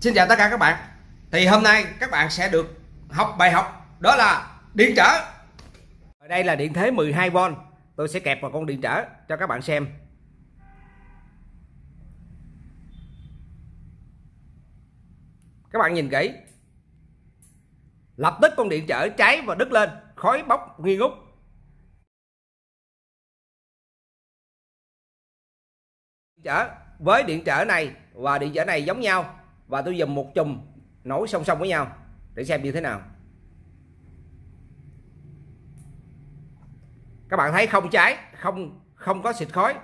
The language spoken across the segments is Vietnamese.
Xin chào tất cả các bạn Thì hôm nay các bạn sẽ được học bài học đó là điện trở Ở đây là điện thế 12V Tôi sẽ kẹp vào con điện trở cho các bạn xem Các bạn nhìn kỹ Lập tức con điện trở cháy và đứt lên Khói bốc nghi ngút trở với điện trở này và điện trở này giống nhau và tôi dùng một chùm nối song song với nhau để xem như thế nào các bạn thấy không cháy không không có xịt khói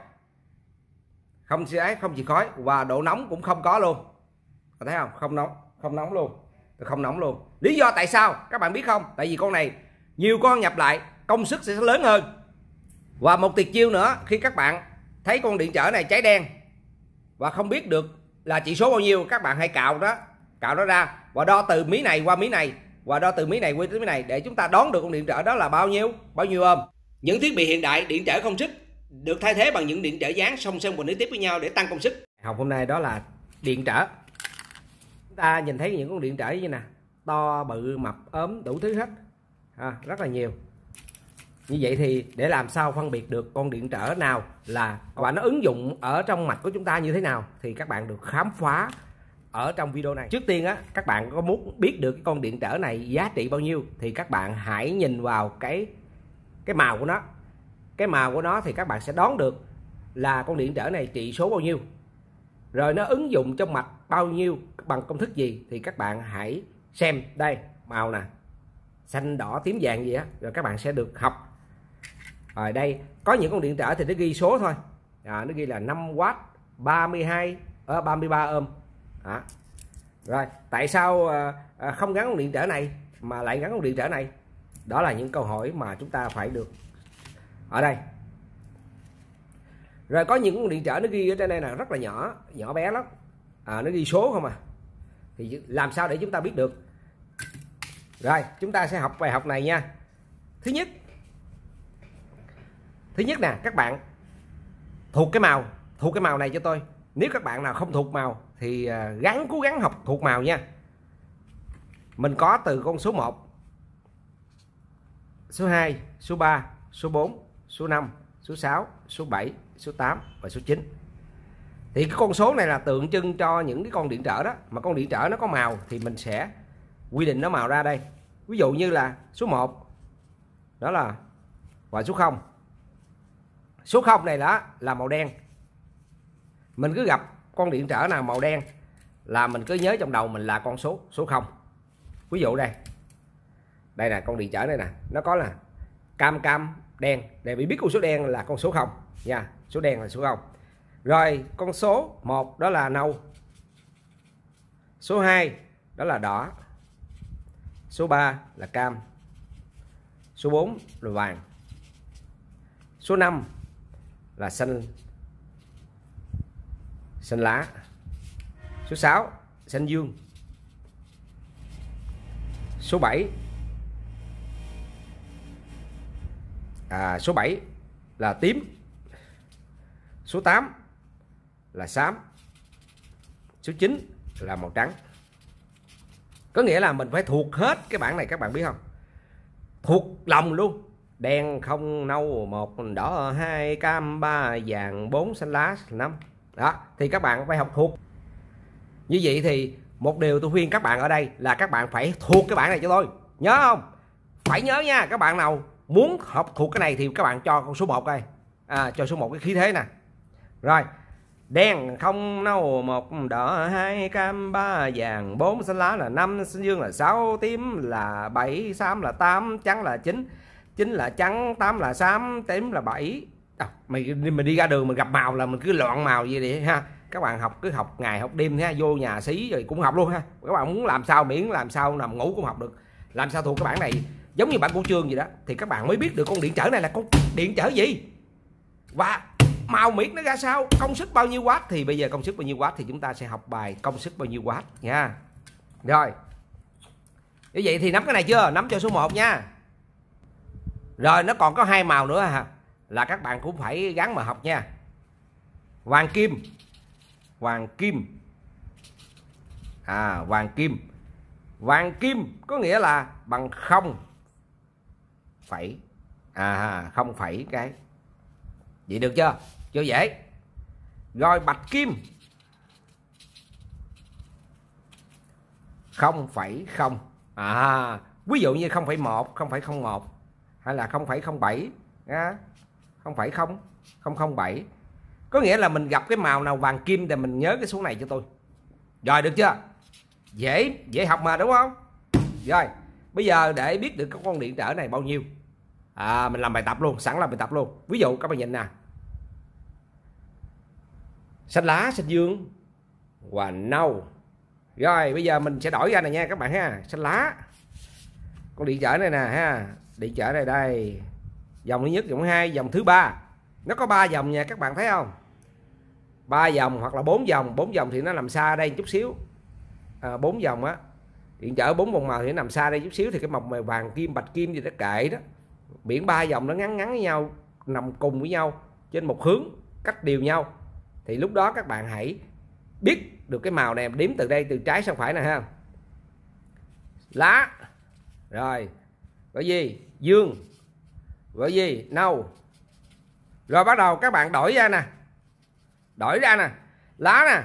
không cháy không xịt khói và độ nóng cũng không có luôn bạn thấy không không nóng không nóng luôn không nóng luôn lý do tại sao các bạn biết không tại vì con này nhiều con nhập lại công sức sẽ lớn hơn và một tuyệt chiêu nữa khi các bạn thấy con điện trở này cháy đen và không biết được là chỉ số bao nhiêu các bạn hãy cạo đó cạo nó ra và đo từ mí này qua mí này và đo từ mí này qua tới mí này để chúng ta đón được con điện trở đó là bao nhiêu bao nhiêu ôm những thiết bị hiện đại điện trở không suất được thay thế bằng những điện trở dán song song và nối tiếp với nhau để tăng công suất học hôm nay đó là điện trở chúng ta nhìn thấy những con điện trở như nè to bự mập ốm đủ thứ hết à, rất là nhiều như vậy thì để làm sao phân biệt được con điện trở nào là và nó ứng dụng ở trong mạch của chúng ta như thế nào thì các bạn được khám phá ở trong video này trước tiên á các bạn có muốn biết được cái con điện trở này giá trị bao nhiêu thì các bạn hãy nhìn vào cái cái màu của nó cái màu của nó thì các bạn sẽ đoán được là con điện trở này trị số bao nhiêu rồi nó ứng dụng trong mạch bao nhiêu bằng công thức gì thì các bạn hãy xem đây màu nè xanh đỏ tím vàng gì á rồi các bạn sẽ được học ở ờ, đây có những con điện trở thì nó ghi số thôi à, nó ghi là 5W 32 ở 33 ôm à. rồi tại sao à, không gắn con điện trở này mà lại gắn con điện trở này đó là những câu hỏi mà chúng ta phải được ở đây rồi có những con điện trở nó ghi ở trên đây là rất là nhỏ nhỏ bé lắm à, nó ghi số không à thì làm sao để chúng ta biết được rồi chúng ta sẽ học bài học này nha thứ nhất thứ nhất nè các bạn thuộc cái màu thuộc cái màu này cho tôi nếu các bạn nào không thuộc màu thì à, gắng cố gắng học thuộc màu nha mình có từ con số 1 số 2 số 3 số 4 số 5 số 6 số 7 số 8 và số 9 thì cái con số này là tượng trưng cho những cái con điện trở đó mà con điện trở nó có màu thì mình sẽ quy định nó màu ra đây ví dụ như là số 1 đó là và số 0 số 0 này đó là màu đen mình cứ gặp con điện trở nào màu đen là mình cứ nhớ trong đầu mình là con số số 0 ví dụ đây đây là con điện trở này nè nó có là cam cam đen để bị biết con số đen là con số 0 nha số đen là số 0 rồi con số 1 đó là nâu số 2 đó là đỏ số 3 là cam số 4 là vàng số 5 là xanh xanh lá số 6 xanh dương số 7 à, số 7 là tím số 8 là xám số 9 là màu trắng có nghĩa là mình phải thuộc hết cái bảng này các bạn biết không thuộc lòng luôn đen không nâu một đỏ hai cam ba vàng bốn xanh lá năm đó thì các bạn phải học thuộc như vậy thì một điều tôi khuyên các bạn ở đây là các bạn phải thuộc cái bảng này cho tôi nhớ không phải nhớ nha các bạn nào muốn học thuộc cái này thì các bạn cho con số 1 đây à, cho số 1 cái khí thế nè rồi đen không nâu một đỏ hai cam ba vàng bốn xanh lá là năm xanh dương là sáu tím là bảy xám là tám trắng là chín chín là trắng tám là xám tím là bảy à, mày mình đi ra đường mình gặp màu là mình cứ loạn màu gì đi ha các bạn học cứ học ngày học đêm ha vô nhà xí rồi cũng học luôn ha các bạn muốn làm sao miễn làm sao nằm ngủ cũng học được làm sao thuộc cái bản này giống như bản của chương vậy đó thì các bạn mới biết được con điện trở này là con điện trở gì và màu miễn nó ra sao công suất bao nhiêu watt thì bây giờ công suất bao nhiêu watt thì chúng ta sẽ học bài công suất bao nhiêu watt nha rồi như vậy thì nắm cái này chưa nắm cho số 1 nha rồi nó còn có hai màu nữa hả là các bạn cũng phải gắn mà học nha vàng kim vàng kim à hoàng kim vàng kim có nghĩa là bằng không phẩy à không phẩy cái vậy được chưa chưa dễ rồi bạch kim không phẩy không à ví dụ như không phẩy một không phẩy không một hay là 0,07 nha 0,0007 có nghĩa là mình gặp cái màu nào vàng kim thì mình nhớ cái số này cho tôi rồi được chưa dễ dễ học mà đúng không rồi bây giờ để biết được các con điện trở này bao nhiêu à, mình làm bài tập luôn sẵn làm bài tập luôn ví dụ các bạn nhìn nè xanh lá xanh dương và nâu rồi bây giờ mình sẽ đổi ra này nha các bạn ha xanh lá con điện trở này nè ha điện trở này đây dòng thứ nhất dòng thứ hai dòng thứ ba nó có ba dòng nha các bạn thấy không ba dòng hoặc là bốn dòng bốn dòng thì nó nằm xa đây chút xíu à, 4 dòng á điện trở bốn vòng màu thì nó nằm xa đây chút xíu thì cái màu vàng kim bạch kim gì đó kệ đó biển ba dòng nó ngắn ngắn với nhau nằm cùng với nhau trên một hướng cách đều nhau thì lúc đó các bạn hãy biết được cái màu này đếm từ đây từ trái sang phải nè ha lá rồi gọi gì dương gọi gì nâu rồi bắt đầu các bạn đổi ra nè đổi ra nè lá nè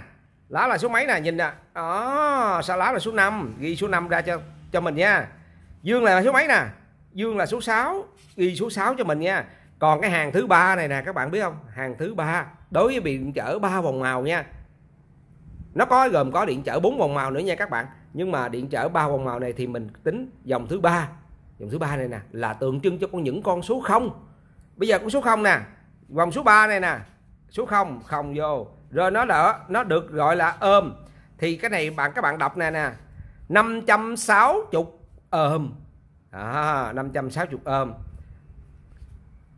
lá là số mấy nè nhìn nè đó sao lá là số 5 ghi số 5 ra cho cho mình nha dương là số mấy nè dương là số 6 ghi số 6 cho mình nha còn cái hàng thứ ba này nè các bạn biết không hàng thứ ba đối với điện trở ba vòng màu nha nó có gồm có điện trở bốn vòng màu nữa nha các bạn nhưng mà điện trở ba vòng màu này thì mình tính dòng thứ ba dòng số 3 này nè là tượng trưng cho con những con số không bây giờ con số không nè vòng số 3 này nè số không không vô rồi nó đỡ nó được gọi là ôm thì cái này bạn các bạn đọc nè nè 560 ôm à, 560 ôm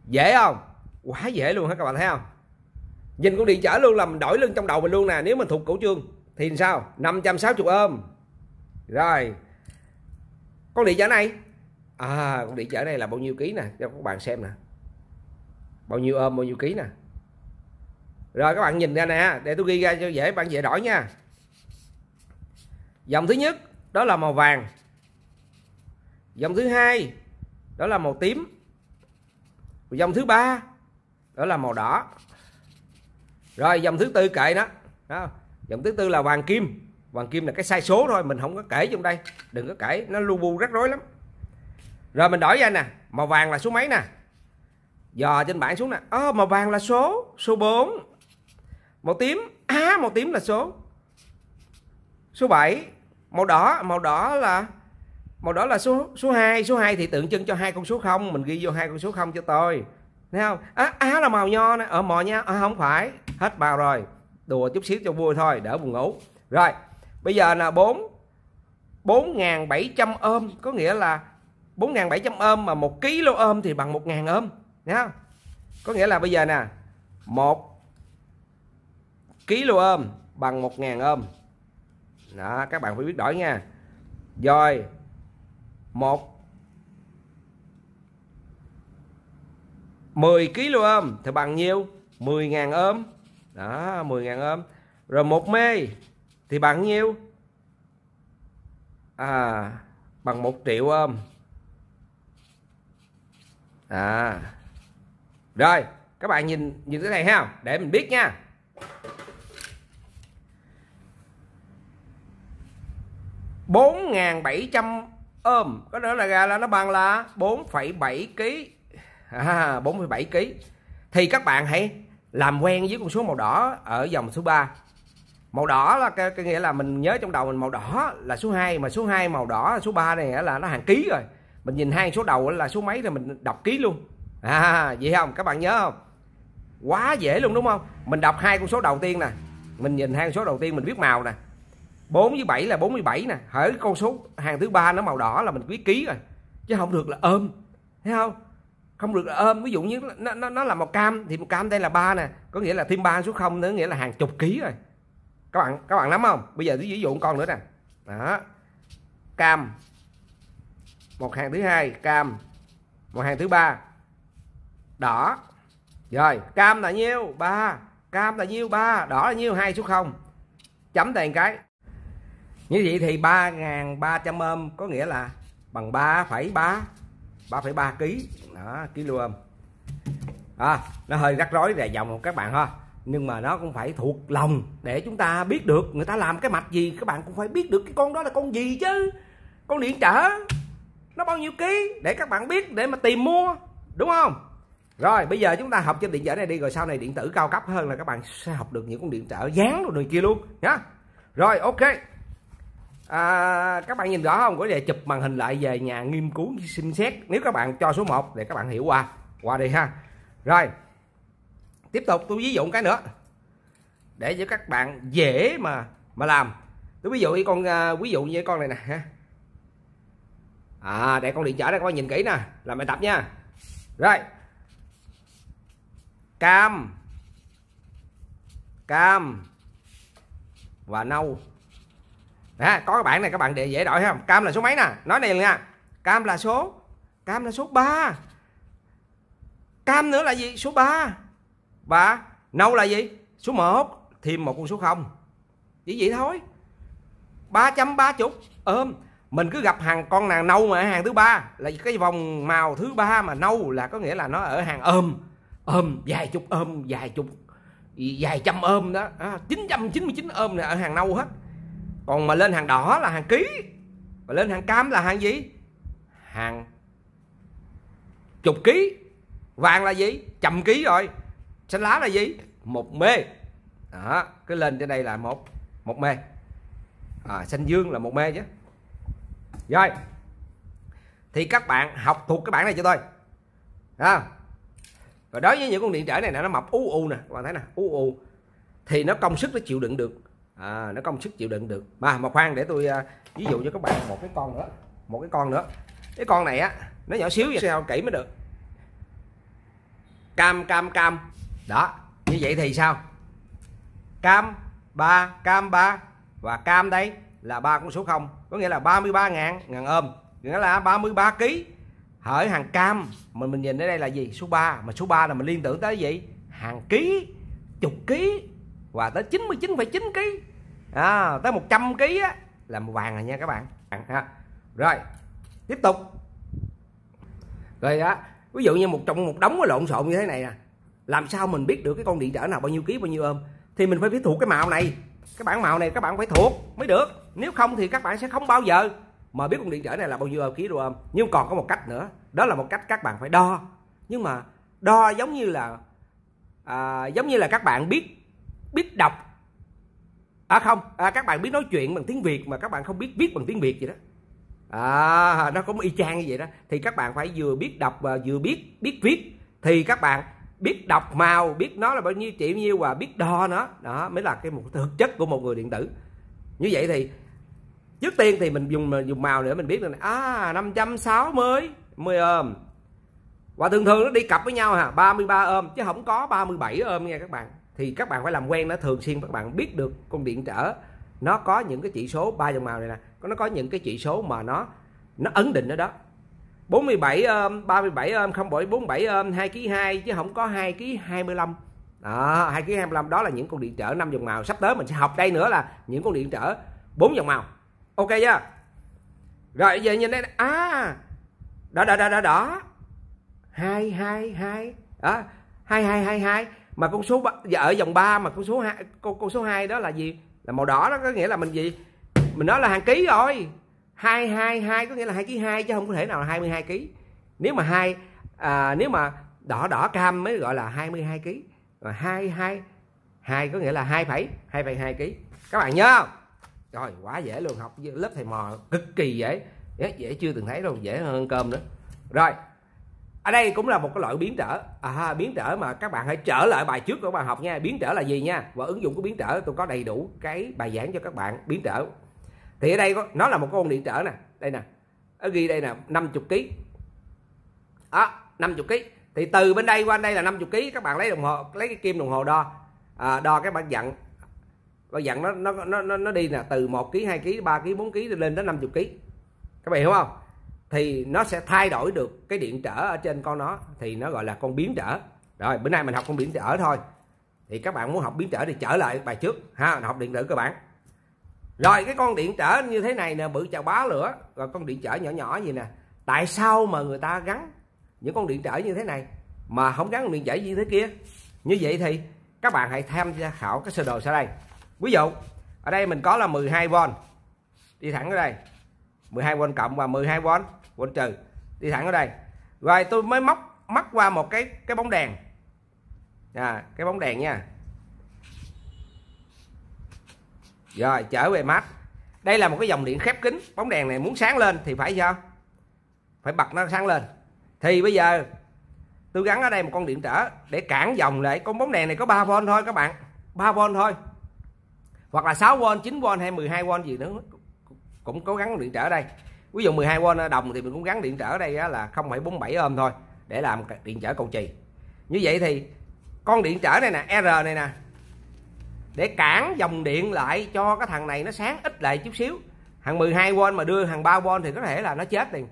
dễ không quá dễ luôn hả các bạn thấy không nhìn con điện trở luôn là mình đổi lưng trong đầu mình luôn nè nếu mình thuộc cổ chương thì sao 560 ôm rồi con điện trở này à con điện trở này là bao nhiêu ký nè cho các bạn xem nè bao nhiêu ôm bao nhiêu ký nè rồi các bạn nhìn ra nè để tôi ghi ra cho dễ bạn dễ đổi nha dòng thứ nhất đó là màu vàng dòng thứ hai đó là màu tím dòng thứ ba đó là màu đỏ rồi dòng thứ tư kệ đó, đó. dòng thứ tư là vàng kim vàng kim là cái sai số thôi mình không có kể trong đây đừng có kể nó lu bu rắc rối lắm rồi mình đổi ra nè màu vàng là số mấy nè dò trên bảng xuống nè à, màu vàng là số số 4 màu tím á à, màu tím là số số 7 màu đỏ màu đỏ là màu đỏ là số số 2 số 2 thì tượng trưng cho hai con số 0 mình ghi vô hai con số 0 cho tôi thấy không á à, á là màu nho nè ở ờ, mò nha à, không phải hết màu rồi đùa chút xíu cho vui thôi đỡ buồn ngủ rồi bây giờ là 4 4.700 ôm có nghĩa là 4.700 ôm mà 1 kg ôm thì bằng 1.000 ôm nhá có nghĩa là bây giờ nè 1 kg ôm bằng 1.000 ôm đó các bạn phải biết đổi nha rồi 1 10 kg ôm thì bằng nhiêu 10.000 ôm đó 10.000 ôm rồi một mê thì bằng nhiêu à bằng một triệu ôm à rồi các bạn nhìn nhìn cái này ha để mình biết nha bốn ngàn bảy trăm ôm có nữa là ra là nó bằng là bốn phẩy bảy ký, à, bốn phẩy bảy ký. thì các bạn hãy làm quen với con số màu đỏ ở dòng số 3 màu đỏ là cái, cái nghĩa là mình nhớ trong đầu mình màu đỏ là số 2 mà số 2 màu đỏ là số 3 này là nó hàng ký rồi mình nhìn hai số đầu là số mấy là mình đọc ký luôn à vậy không các bạn nhớ không quá dễ luôn đúng không mình đọc hai con số đầu tiên nè mình nhìn hai con số đầu tiên mình biết màu nè 4 với 7 là 47 nè hỡi con số hàng thứ ba nó màu đỏ là mình quý ký rồi chứ không được là ôm thấy không không được là ôm ví dụ như nó, nó, nó là màu cam thì màu cam đây là ba nè có nghĩa là thêm ba số không nữa nghĩa là hàng chục ký rồi các bạn các bạn nắm không bây giờ ví dụ con nữa nè đó cam một hàng thứ hai cam một hàng thứ ba đỏ rồi cam là nhiêu ba cam là nhiêu ba đỏ là nhiêu hai số không chấm tiền cái như vậy thì ba ngàn ba trăm ôm có nghĩa là bằng ba ba ba phẩy phẩy ba ký đó kilo ôm à, nó hơi rắc rối về dòng các bạn ha nhưng mà nó cũng phải thuộc lòng để chúng ta biết được người ta làm cái mạch gì các bạn cũng phải biết được cái con đó là con gì chứ con điện trở nó bao nhiêu ký để các bạn biết để mà tìm mua đúng không rồi bây giờ chúng ta học trên điện trở này đi rồi sau này điện tử cao cấp hơn là các bạn sẽ học được những con điện trở dán rồi này kia luôn nhá rồi ok à, các bạn nhìn rõ không có về chụp màn hình lại về nhà nghiên cứu xem xét nếu các bạn cho số 1 để các bạn hiểu qua qua đi ha rồi tiếp tục tôi ví dụ cái nữa để cho các bạn dễ mà mà làm tôi ví dụ như con à, ví dụ như con này nè ha à để con điện trở đây các bạn nhìn kỹ nè làm bài tập nha rồi cam cam và nâu đó, có các bạn này các bạn để dễ đổi không cam là số mấy nè nói này nha cam là số cam là số 3 cam nữa là gì số 3 và nâu là gì số 1 thêm một con số 0 chỉ vậy thôi 330 ôm ừ mình cứ gặp hàng con nàng nâu mà ở hàng thứ ba là cái vòng màu thứ ba mà nâu là có nghĩa là nó ở hàng ôm ôm vài chục ôm vài chục vài trăm ôm đó à, 999 ôm này ở hàng nâu hết còn mà lên hàng đỏ là hàng ký mà lên hàng cam là hàng gì hàng chục ký vàng là gì trăm ký rồi xanh lá là gì một mê đó cứ lên trên đây là một một mê à, xanh dương là một mê chứ rồi thì các bạn học thuộc cái bảng này cho tôi à. và đối với những con điện trở này nè nó mập u u nè các bạn thấy nè u u thì nó công sức nó chịu đựng được à, nó công sức chịu đựng được mà mà khoan để tôi uh, ví dụ cho các bạn một cái con nữa một cái con nữa cái con này á nó nhỏ xíu vậy sao kỹ mới được cam cam cam đó như vậy thì sao cam ba cam ba và cam đây là ba con số 0 có nghĩa là 33 ngàn ngàn ôm nghĩa là 33 kg ở hàng cam mình mình nhìn ở đây là gì số 3 mà số 3 là mình liên tưởng tới gì hàng ký chục ký và tới 99,9 ký à, tới 100 ký á, là màu vàng rồi nha các bạn rồi tiếp tục rồi á ví dụ như một trong một đống lộn xộn như thế này nè làm sao mình biết được cái con điện trở nào bao nhiêu ký bao nhiêu ôm thì mình phải biết thuộc cái màu này cái bản màu này các bạn phải thuộc mới được nếu không thì các bạn sẽ không bao giờ mà biết con điện trở này là bao nhiêu ký đồ ôm nhưng còn có một cách nữa đó là một cách các bạn phải đo nhưng mà đo giống như là à, giống như là các bạn biết biết đọc à không à, các bạn biết nói chuyện bằng tiếng việt mà các bạn không biết viết bằng tiếng việt gì đó à nó cũng y chang như vậy đó thì các bạn phải vừa biết đọc và vừa biết biết viết thì các bạn biết đọc màu biết nó là bao nhiêu triệu nhiêu và biết đo nó đó mới là cái một thực chất của một người điện tử như vậy thì trước tiên thì mình dùng dùng màu nữa mình biết là à 560 10 ôm và thường thường nó đi cặp với nhau hả 33 ôm chứ không có 37 ôm nha các bạn thì các bạn phải làm quen nó thường xuyên các bạn biết được con điện trở nó có những cái chỉ số ba dòng màu này nè nó có những cái chỉ số mà nó nó ấn định ở đó 47 ôm 37 ôm không bởi 47 ôm 2 kg 2 chứ không có 2 kg 25 đó, 2 kg 25 đó là những con điện trở 5 dòng màu sắp tới mình sẽ học đây nữa là những con điện trở 4 dòng màu ok chưa rồi giờ nhìn đây à đó đó đó đó đó hai hai hai đó hai hai hai hai mà con số ở vòng 3 mà con số hai con, con số 2 đó là gì là màu đỏ đó có nghĩa là mình gì mình nói là hàng ký rồi hai hai hai có nghĩa là hai ký hai chứ không có thể nào là 22 ký nếu mà hai à, nếu mà đỏ đỏ cam mới gọi là 22 kg và hai hai hai có nghĩa là hai phẩy hai phẩy hai kg các bạn nhớ không rồi quá dễ luôn học lớp thầy mò cực kỳ dễ dễ chưa từng thấy đâu dễ hơn cơm nữa rồi ở đây cũng là một cái loại biến trở à, biến trở mà các bạn hãy trở lại bài trước của bạn học nha biến trở là gì nha và ứng dụng của biến trở tôi có đầy đủ cái bài giảng cho các bạn biến trở thì ở đây có, nó là một con điện trở nè đây nè ở ghi đây nè 50 kg đó 50 kg thì từ bên đây qua đây là 50 kg các bạn lấy đồng hồ lấy cái kim đồng hồ đo à, đo cái bản dặn bao dặn nó nó nó nó đi là từ 1 kg 2 kg 3 kg 4 kg lên đến 50 kg các bạn hiểu không thì nó sẽ thay đổi được cái điện trở ở trên con nó thì nó gọi là con biến trở rồi bữa nay mình học con biến trở thôi thì các bạn muốn học biến trở thì trở lại bài trước ha học điện tử cơ bản rồi cái con điện trở như thế này nè bự chào bá lửa rồi con điện trở nhỏ nhỏ gì nè tại sao mà người ta gắn những con điện trở như thế này mà không gắn điện trở như thế kia như vậy thì các bạn hãy tham gia khảo cái sơ đồ sau đây ví dụ ở đây mình có là 12V đi thẳng ở đây 12V cộng và 12V V trừ đi thẳng ở đây rồi tôi mới móc móc qua một cái cái bóng đèn à, cái bóng đèn nha rồi trở về mát đây là một cái dòng điện khép kín bóng đèn này muốn sáng lên thì phải sao phải bật nó sáng lên thì bây giờ tôi gắn ở đây một con điện trở để cản dòng lại con bóng đèn này có 3V thôi các bạn 3V thôi hoặc là 6V, 9V hay 12V gì nữa cũng cố gắng điện trở ở đây ví dụ 12V đồng thì mình cũng gắn điện trở ở đây là 0,47 ohm thôi để làm điện trở cầu chì như vậy thì con điện trở này nè R này nè để cản dòng điện lại cho cái thằng này nó sáng ít lại chút xíu hàng 12V mà đưa thằng 3V thì có thể là nó chết liền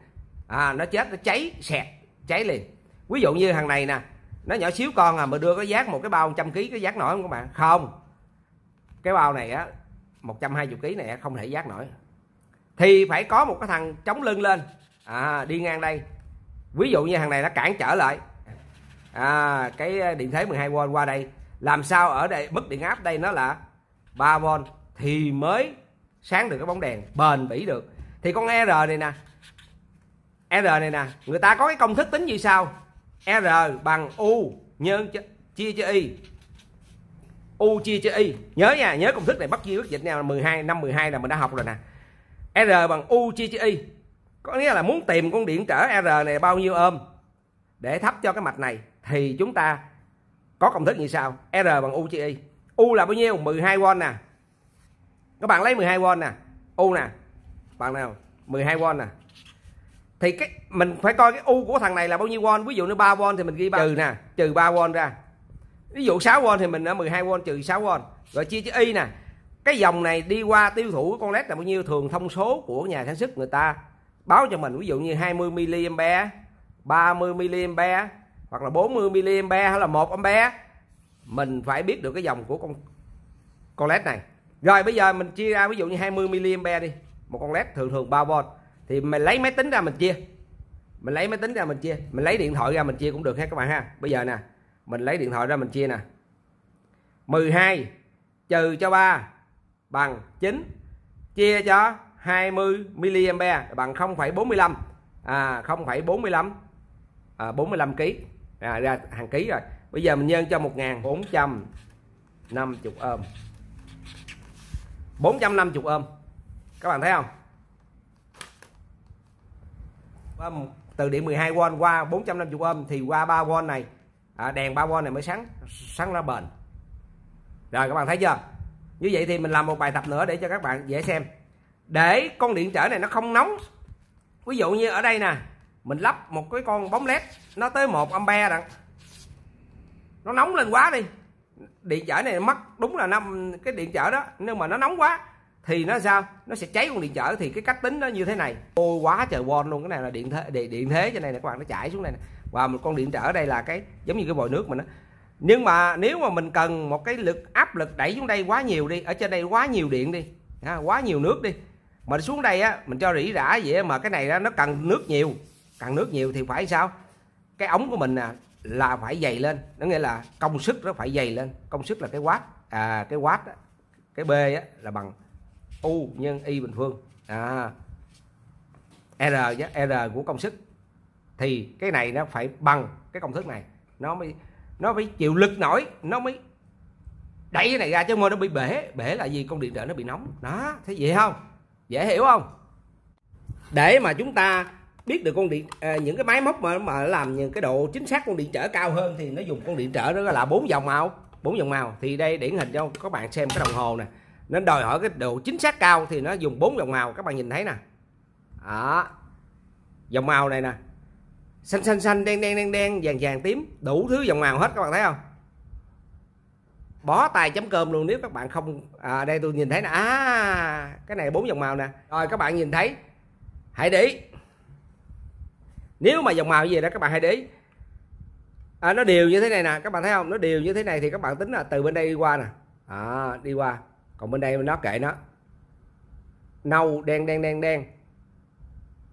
à, nó chết nó cháy sẹt cháy liền ví dụ như thằng này nè nó nhỏ xíu con à mà đưa cái giác một cái bao 100 kg cái giác nổi không các bạn không cái bao này á 120 kg này không thể giác nổi thì phải có một cái thằng chống lưng lên à, đi ngang đây ví dụ như thằng này nó cản trở lại à, cái điện thế 12V qua đây làm sao ở đây mức điện áp đây nó là 3V thì mới sáng được cái bóng đèn bền bỉ được thì con R này nè R này nè người ta có cái công thức tính như sau R bằng U nhân chia cho Y U chia cho Y Nhớ nha, nhớ công thức này bắt duy quyết dịch nào 12, năm 12 là mình đã học rồi nè R bằng U chia cho Y Có nghĩa là muốn tìm con điện trở R này bao nhiêu ôm Để thấp cho cái mạch này Thì chúng ta có công thức như sau R bằng U chia Y U là bao nhiêu? 12V nè Các bạn lấy 12V nè U nè Bạn nào 12V nè Thì cái mình phải coi cái U của thằng này là bao nhiêu V Ví dụ nó 3V thì mình ghi 3 trừ nè Trừ 3V ra ví dụ 6 won thì mình ở 12 won trừ 6 won rồi chia chữ y nè cái dòng này đi qua tiêu thụ con led là bao nhiêu thường thông số của nhà sản xuất người ta báo cho mình ví dụ như 20 mA 30 mA hoặc là 40 mA hay là 1 A mình phải biết được cái dòng của con con led này rồi bây giờ mình chia ra ví dụ như 20 mA đi một con led thường thường 3V thì mình lấy máy tính ra mình chia mình lấy máy tính ra mình chia mình lấy điện thoại ra mình chia cũng được hết các bạn ha bây giờ nè mình lấy điện thoại ra mình chia nè 12 trừ cho 3 bằng 9 chia cho 20 mA bằng 0,45 à 0,45 à, 45 kg à, ra hàng ký rồi bây giờ mình nhân cho 1450 ôm 450 ôm các bạn thấy không ôm từ điện 12V qua 450 ôm thì qua 3V này à, đèn 3V này mới sáng sáng ra bền rồi các bạn thấy chưa như vậy thì mình làm một bài tập nữa để cho các bạn dễ xem để con điện trở này nó không nóng ví dụ như ở đây nè mình lắp một cái con bóng led nó tới một ampe rồi nó nóng lên quá đi điện trở này mất đúng là năm cái điện trở đó nhưng mà nó nóng quá thì nó sao nó sẽ cháy con điện trở thì cái cách tính nó như thế này ô quá trời won luôn cái này là điện thế điện, điện thế cho này là các bạn nó chảy xuống này nè và một con điện trở đây là cái giống như cái vòi nước mà nó nhưng mà nếu mà mình cần một cái lực áp lực đẩy xuống đây quá nhiều đi ở trên đây quá nhiều điện đi ha, quá nhiều nước đi mà xuống đây á mình cho rỉ rả vậy mà cái này á, nó cần nước nhiều cần nước nhiều thì phải sao cái ống của mình à, là phải dày lên nó nghĩa là công sức nó phải dày lên công sức là cái watt à cái watt cái b á, là bằng u nhân y bình phương à, r r của công sức thì cái này nó phải bằng cái công thức này nó mới nó phải chịu lực nổi nó mới đẩy cái này ra chứ mà nó bị bể bể là gì con điện trở nó bị nóng đó thế vậy không dễ hiểu không để mà chúng ta biết được con điện à, những cái máy móc mà mà làm những cái độ chính xác con điện trở cao hơn thì nó dùng con điện trở đó là bốn dòng màu bốn dòng màu thì đây điển hình cho các bạn xem cái đồng hồ này nên đòi hỏi cái độ chính xác cao thì nó dùng bốn dòng màu các bạn nhìn thấy nè đó dòng màu này nè xanh xanh xanh đen đen đen đen vàng vàng tím đủ thứ dòng màu hết các bạn thấy không bó tay chấm cơm luôn nếu các bạn không à, đây tôi nhìn thấy nè à cái này bốn dòng màu nè rồi các bạn nhìn thấy hãy để ý nếu mà dòng màu gì đó các bạn hãy để ý à, nó đều như thế này nè các bạn thấy không nó đều như thế này thì các bạn tính là từ bên đây đi qua nè à, đi qua còn bên đây nó kệ nó nâu đen đen đen đen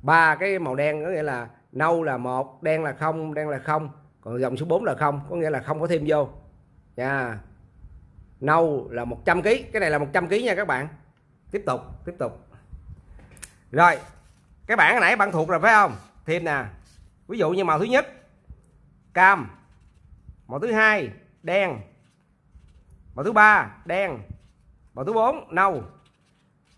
ba cái màu đen có nghĩa là nâu là một đen là không đen là không còn dòng số 4 là không có nghĩa là không có thêm vô nha yeah. nâu là 100 kg cái này là 100 kg nha các bạn tiếp tục tiếp tục rồi cái bảng nãy bạn thuộc rồi phải không thêm nè ví dụ như màu thứ nhất cam màu thứ hai đen màu thứ ba đen vòng thứ 4 nâu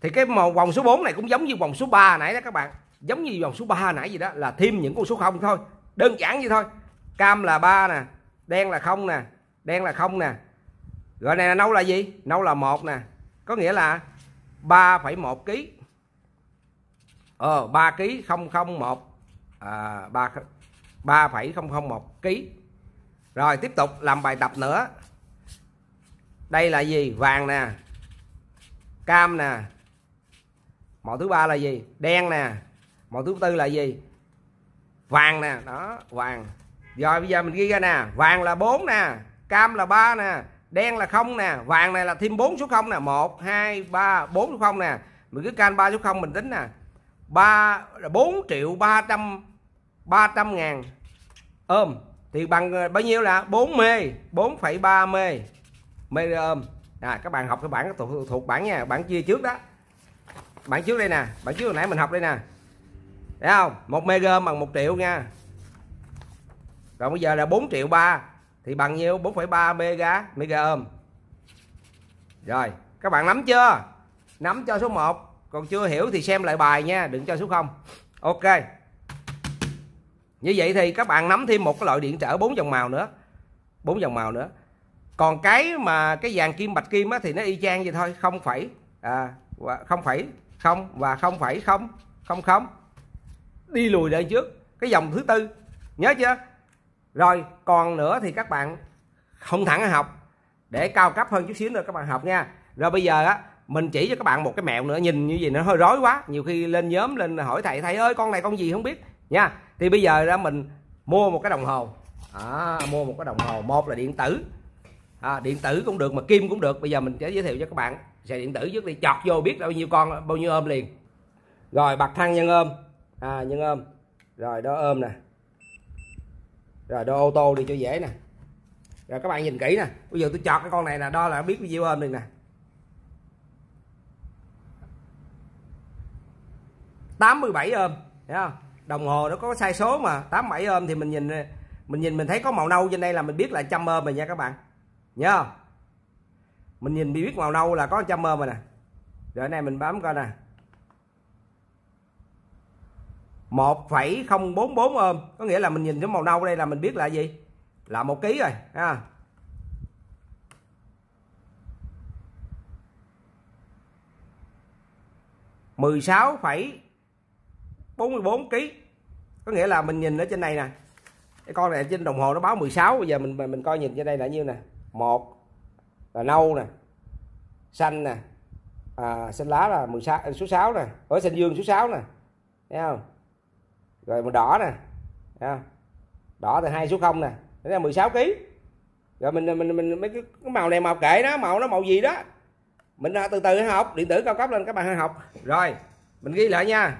thì cái màu vòng số 4 này cũng giống như vòng số 3 nãy đó các bạn giống như vòng số 3 nãy gì đó là thêm những con số không thôi đơn giản vậy thôi cam là ba nè đen là không nè đen là không nè rồi này là nâu là gì nâu là một nè có nghĩa là 3,1 kg ờ 3 kg 001 à, 3 3,001 kg rồi tiếp tục làm bài tập nữa đây là gì vàng nè cam nè màu thứ ba là gì đen nè màu thứ tư là gì vàng nè đó vàng rồi bây giờ mình ghi ra nè vàng là 4 nè cam là 3 nè đen là không nè vàng này là thêm 4 số 0 nè 1 2 3 4 số 0 nè mình cứ can 3 số 0 mình tính nè 3 4 triệu 300 300 ngàn ôm thì bằng ờ, bao nhiêu là 4 mê 4,3 mê mê ôm à, các bạn học cái bản thuộc, thuộc bản nha bản chia trước đó bản trước đây nè bản trước hồi nãy mình học đây nè thấy không một mega bằng một triệu nha rồi bây giờ là 4 triệu ba thì bằng nhiêu 4,3 mega mega ohm rồi các bạn nắm chưa nắm cho số 1 còn chưa hiểu thì xem lại bài nha đừng cho số 0 ok như vậy thì các bạn nắm thêm một cái loại điện trở bốn dòng màu nữa bốn dòng màu nữa còn cái mà cái vàng kim bạch kim á, thì nó y chang vậy thôi không phẩy à, không phẩy không và không phẩy không không không đi lùi lại trước cái dòng thứ tư nhớ chưa rồi còn nữa thì các bạn không thẳng học để cao cấp hơn chút xíu nữa các bạn học nha rồi bây giờ á mình chỉ cho các bạn một cái mẹo nữa nhìn như vậy nó hơi rối quá nhiều khi lên nhóm lên hỏi thầy thầy ơi con này con gì không biết nha thì bây giờ ra mình mua một cái đồng hồ à, mua một cái đồng hồ một là điện tử à, điện tử cũng được mà kim cũng được bây giờ mình sẽ giới thiệu cho các bạn xài điện tử trước đi chọt vô biết bao nhiêu con bao nhiêu ôm liền rồi bật thăng nhân ôm à, nhân ôm rồi đó ôm nè rồi đo ô tô đi cho dễ nè rồi các bạn nhìn kỹ nè bây giờ tôi chọt cái con này nè đo là biết bao nhiêu ôm liền nè 87 ôm thấy không đồng hồ nó có sai số mà 87 ôm thì mình nhìn mình nhìn mình thấy có màu nâu trên đây là mình biết là trăm ôm rồi nha các bạn nhớ mình nhìn bị biết màu nâu là có trăm mơ rồi nè rồi này mình bấm coi nè 1,044 ôm có nghĩa là mình nhìn cái màu nâu đây là mình biết là gì là một ký rồi ha mười sáu phẩy bốn mươi bốn ký có nghĩa là mình nhìn ở trên này nè cái con này trên đồng hồ nó báo 16 bây giờ mình mình coi nhìn trên đây là nhiêu nè một là nâu nè xanh nè à, xanh lá là 16 số 6 nè ở xanh dương số 6 nè thấy không rồi màu đỏ nè thấy không? đỏ thì hai số 0 nè đó là 16 kg rồi mình mình mình mấy cái màu này màu kệ đó màu nó màu gì đó mình à, từ từ học điện tử cao cấp lên các bạn học rồi mình ghi lại nha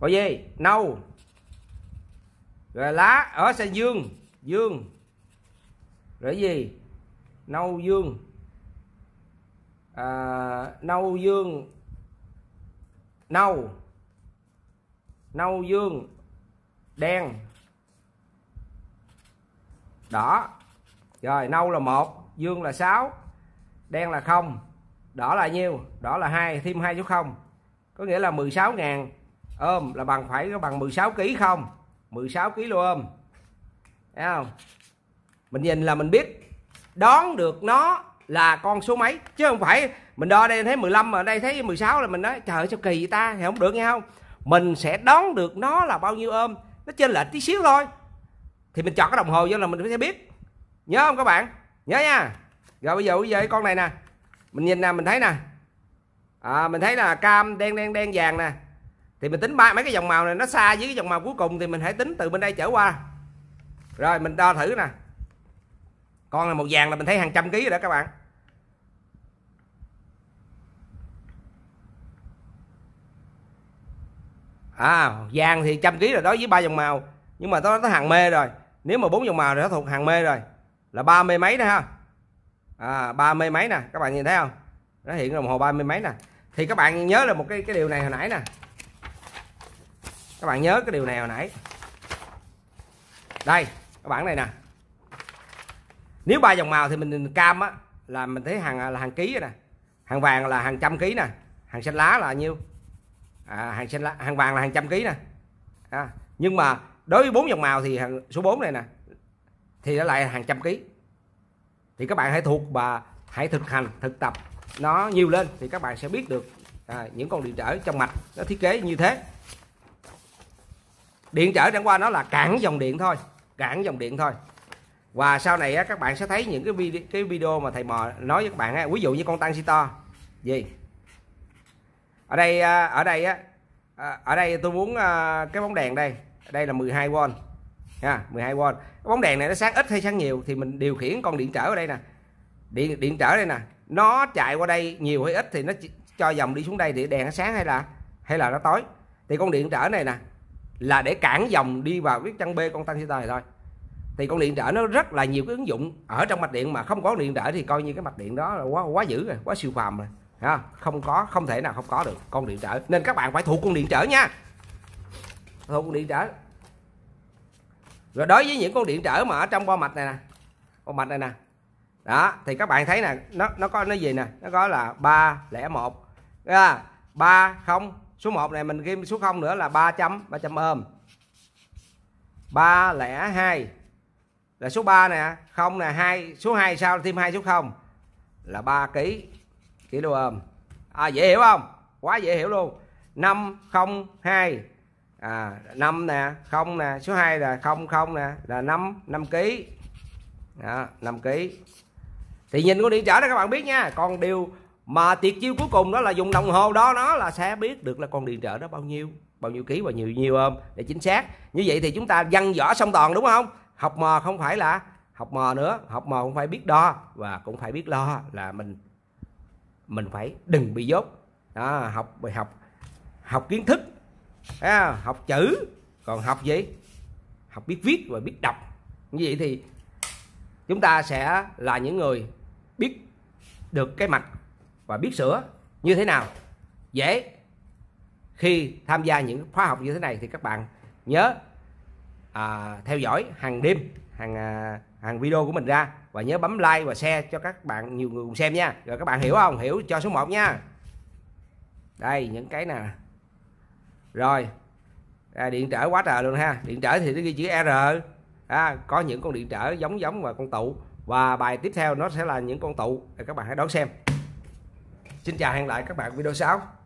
màu gì nâu rồi lá ở sẽ dương dương rồi gì nâu dương à, nâu dương nâu nâu dương đen đỏ rồi nâu là một dương là 6 đen là không đỏ là nhiêu đỏ là hai thêm hai số không có nghĩa là 16 ngàn ôm là bằng phải có bằng 16 kg không 16 kg ôm thấy không mình nhìn là mình biết đón được nó là con số mấy chứ không phải mình đo đây thấy 15 mà đây thấy 16 là mình nói trời sao kỳ vậy ta thì không được nghe không mình sẽ đón được nó là bao nhiêu ôm nó trên lệch tí xíu thôi thì mình chọn cái đồng hồ vô là mình sẽ biết nhớ không các bạn nhớ nha rồi bây giờ bây giờ con này nè mình nhìn nè mình thấy nè à, mình thấy là cam đen đen đen vàng nè thì mình tính ba mấy cái dòng màu này nó xa với cái dòng màu cuối cùng thì mình hãy tính từ bên đây trở qua rồi mình đo thử nè con là màu vàng là mình thấy hàng trăm ký rồi đó các bạn à vàng thì trăm ký rồi đối với ba dòng màu nhưng mà nó nó hàng mê rồi nếu mà bốn dòng màu thì nó thuộc hàng mê rồi là ba mươi mấy đó ha à ba mươi mấy nè các bạn nhìn thấy không nó hiện đồng hồ ba mươi mấy nè thì các bạn nhớ là một cái cái điều này hồi nãy nè các bạn nhớ cái điều này hồi nãy đây các bạn này nè nếu ba dòng màu thì mình cam á là mình thấy hàng à, là hàng ký nè hàng vàng là hàng trăm ký nè hàng xanh lá là nhiêu à, hàng xanh lá, hàng vàng là hàng trăm ký nè à, nhưng mà đối với bốn dòng màu thì hàng số 4 này nè thì nó lại hàng trăm ký thì các bạn hãy thuộc và hãy thực hành thực tập nó nhiều lên thì các bạn sẽ biết được à, những con điện trở trong mạch nó thiết kế như thế điện trở chẳng qua nó là cản dòng điện thôi cản dòng điện thôi và sau này á, các bạn sẽ thấy những cái video, cái video mà thầy mò nói với các bạn á, ví dụ như con tăng to gì ở đây à, ở đây á à, ở đây tôi muốn à, cái bóng đèn đây đây là 12V nha 12V bóng đèn này nó sáng ít hay sáng nhiều thì mình điều khiển con điện trở ở đây nè điện điện trở đây nè nó chạy qua đây nhiều hay ít thì nó cho dòng đi xuống đây thì đèn nó sáng hay là hay là nó tối thì con điện trở này nè là để cản dòng đi vào cái chân B con tăng theta này thôi thì con điện trở nó rất là nhiều cái ứng dụng ở trong mạch điện mà không có điện trở thì coi như cái mạch điện đó là quá quá dữ rồi quá siêu phàm rồi ha không có không thể nào không có được con điện trở nên các bạn phải thuộc con điện trở nha thuộc con điện trở rồi đối với những con điện trở mà ở trong bo mạch này nè bo mạch này nè đó thì các bạn thấy nè nó nó có nó gì nè nó có là ba lẻ một ba không số 1 này mình ghim số 0 nữa là 300 300 ôm 302 là số 3 nè không nè hai số 2 sao thêm hai số 0 là 3 kg kg ôm à, dễ hiểu không quá dễ hiểu luôn 502 à, 5 nè không nè số 2 là không không nè là 5 5 kg đó, 5 kg thì nhìn có điện trở đó các bạn biết nha còn điều mà tuyệt chiêu cuối cùng đó là dùng đồng hồ đó nó là sẽ biết được là con điện trở đó bao nhiêu bao nhiêu ký và nhiều nhiêu ôm ờ, để chính xác như vậy thì chúng ta văn võ xong toàn đúng không học mò không phải là học mò nữa học mò cũng phải biết đo và cũng phải biết lo là mình mình phải đừng bị dốt đó, học bài học học kiến thức à, học chữ còn học gì học biết viết và biết đọc như vậy thì chúng ta sẽ là những người biết được cái mạch và biết sửa như thế nào dễ khi tham gia những khóa học như thế này thì các bạn nhớ à, theo dõi hàng đêm hàng à, hàng video của mình ra và nhớ bấm like và share cho các bạn nhiều người cùng xem nha rồi các bạn hiểu không hiểu cho số 1 nha đây những cái nè rồi à, điện trở quá trời luôn ha điện trở thì nó ghi chữ r à, có những con điện trở giống giống và con tụ và bài tiếp theo nó sẽ là những con tụ các bạn hãy đón xem Xin chào hẹn lại các bạn video sau